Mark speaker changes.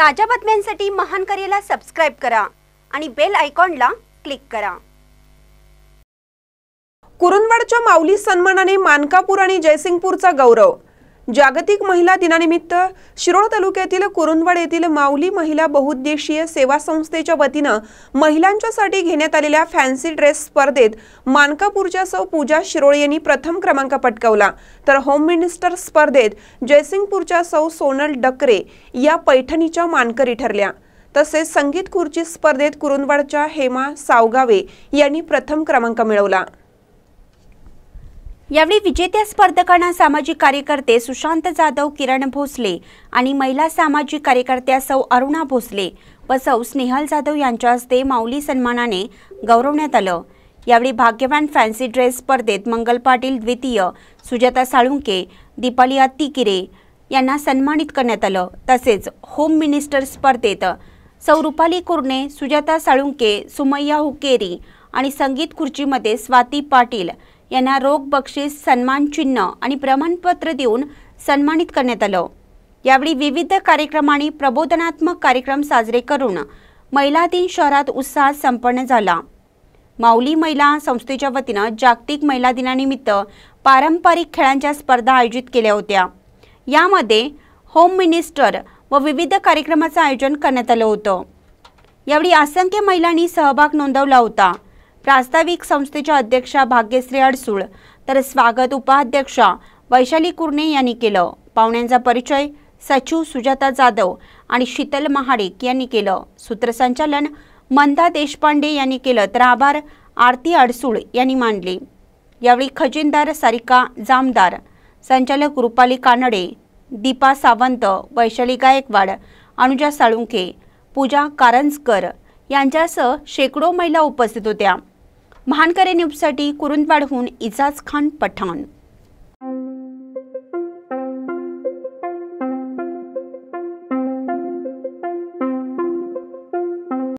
Speaker 1: ताज्या बातम्यांसाठी महान करेला सबस्क्राईब करा आणि बेल आयकॉनला क्लिक करा
Speaker 2: कुरुंदवाडच्या माऊली सन्मानाने मानकापूर आणि जयसिंगपूरचा गौरव जागतिक महिला दिनानिमित्त शिरोळ तालुक्यातील कुरुंदवाड येथील माऊली महिला बहुउद्देशीय सेवा संस्थेच्या वतीनं महिलांच्यासाठी घेण्यात आलेल्या फॅन्सी ड्रेस स्पर्धेत मानकापूरच्या सौ पूजा शिरोळ यांनी प्रथम क्रमांक पटकावला तर होम मिनिस्टर स्पर्धेत जयसिंगपूरच्या सौ सोनल डकरे या पैठणीच्या मानकरी ठरल्या तसेच संगीत खुर्ची स्पर्धेत कुरुंदवाडच्या हेमा सावगावे यांनी प्रथम क्रमांक मिळवला यावेळी
Speaker 1: विजेत्या स्पर्धकांना सामाजिक कार्यकर्ते सुशांत जाधव किरण भोसले आणि महिला सामाजिक कार्यकर्त्या सौ अरुणा भोसले व सौ स्नेहल जाधव यांच्या हस्ते माऊली सन्मानाने गौरवण्यात आलं यावेळी भाग्यवान फॅन्सी ड्रेस स्पर्धेत मंगल पाटील द्वितीय सुजाता साळुंके दीपाली अत्तिकिरे यांना सन्मानित करण्यात आलं तसेच होम मिनिस्टर स्पर्धेत सौ रुपाली कुर्णे सुजाता साळुंके सुमय्या हुकेरी आणि संगीत खुर्चीमध्ये स्वाती पाटील यांना रोग बक्षीस सन्मान चिन्ह आणि प्रमाणपत्र देऊन सन्मानित करण्यात आलं यावेळी विविध कार्यक्रम आणि प्रबोधनात्मक कार्यक्रम साजरे करून महिला दिन शहरात उत्साह संपन्न झाला माऊली महिला संस्थेच्या वतीनं जागतिक महिला दिनानिमित्त पारंपरिक खेळांच्या स्पर्धा आयोजित केल्या होत्या यामध्ये होम मिनिस्टर व विविध कार्यक्रमाचं आयोजन करण्यात आलं होतं यावेळी असंख्य महिलांनी सहभाग नोंदवला होता प्रास्ताविक संस्थेच्या अध्यक्षा भाग्यश्री अडसूळ तर स्वागत उपाध्यक्षा वैशाली कुर्णे यांनी केलं पाहुण्यांचा परिचय सचिव सुजाता जाधव आणि शीतल महाडिक यांनी केलं सूत्रसंचालन मंदा देशपांडे यांनी केलं तर आभार आरती अडसूळ यांनी मानले यावेळी खजिनदार सारिका जामदार संचालक रुपाली कानडे दीपा सावंत वैशाली गायकवाड अनुजा साळुंखे पूजा कारंजकर यांच्यासह शेकडो महिला उपस्थित होत्या महानकरे न्यूजसाठी कुरुंदवाडहून इजाज खान पठाण